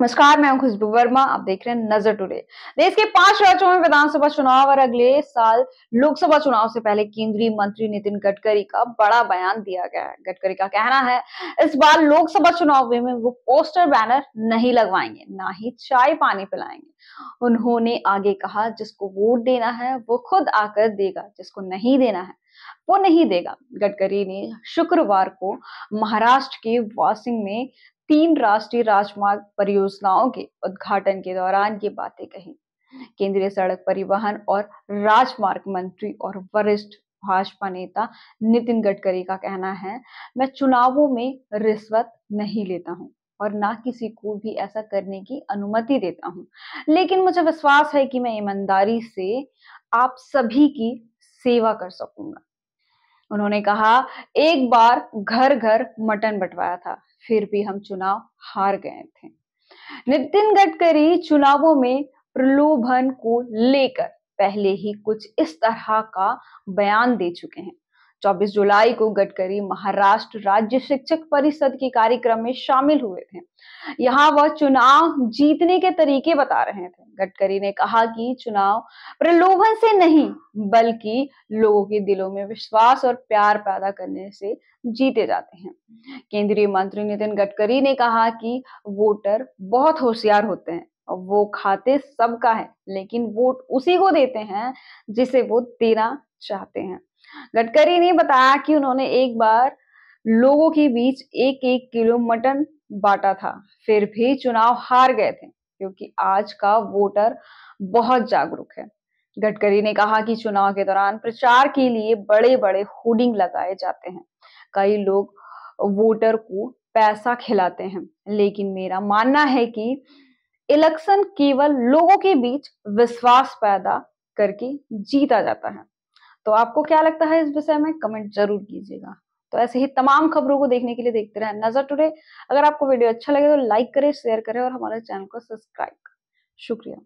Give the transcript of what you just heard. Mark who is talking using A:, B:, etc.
A: नमस्कार मैं हूं खुशबू वर्मा आप देख रहे हैं नजर टुडे देश के पांच राज्यों में विधानसभा चुनाव और अगले साल लोकसभा चुनाव से पहले केंद्रीय मंत्री नितिन गडकरी का बड़ा बयान दिया गया है गडकरी का कहना है इस बार लोकसभा चुनाव में वो पोस्टर बैनर नहीं लगवाएंगे ना ही चाय पानी पिलाएंगे उन्होंने आगे कहा जिसको वोट देना है वो खुद आकर देगा जिसको नहीं देना है वो नहीं देगा गडकरी ने शुक्रवार को महाराष्ट्र के वासिंग में तीन राष्ट्रीय राजमार्ग परियोजनाओं के उद्घाटन के दौरान ये बातें कही केंद्रीय सड़क परिवहन और राजमार्ग मंत्री और वरिष्ठ भाजपा नेता नितिन गडकरी का कहना है मैं चुनावों में रिश्वत नहीं लेता हूं और ना किसी को भी ऐसा करने की अनुमति देता हूं लेकिन मुझे विश्वास है कि मैं ईमानदारी से आप सभी की सेवा कर सकूंगा उन्होंने कहा एक बार घर घर मटन बंटवाया था फिर भी हम चुनाव हार गए थे नितिन गडकरी चुनावों में प्रलोभन को लेकर पहले ही कुछ इस तरह का बयान दे चुके हैं 24 जुलाई को गडकरी महाराष्ट्र राज्य शिक्षक परिषद के कार्यक्रम में शामिल हुए थे यहाँ वह चुनाव जीतने के तरीके बता रहे थे गडकरी ने कहा कि चुनाव प्रलोभन से नहीं बल्कि लोगों के दिलों में विश्वास और प्यार पैदा करने से जीते जाते हैं केंद्रीय मंत्री नितिन गडकरी ने कहा कि वोटर बहुत होशियार होते हैं वो खाते सबका है लेकिन वोट उसी को देते हैं जिसे वो देना चाहते हैं गडकरी ने बताया कि उन्होंने एक बार लोगों के बीच एक एक किलो मटन बांटा था फिर भी चुनाव हार गए थे क्योंकि आज का वोटर बहुत जागरूक है गडकरी ने कहा कि चुनाव के दौरान प्रचार के लिए बड़े बड़े होर्डिंग लगाए जाते हैं कई लोग वोटर को पैसा खिलाते हैं लेकिन मेरा मानना है कि इलेक्शन केवल लोगों के बीच विश्वास पैदा करके जीता जाता है तो आपको क्या लगता है इस विषय में कमेंट जरूर कीजिएगा तो ऐसे ही तमाम खबरों को देखने के लिए देखते रहे नजर टुडे अगर आपको वीडियो अच्छा लगे तो लाइक करें शेयर करें और हमारे चैनल को सब्सक्राइब शुक्रिया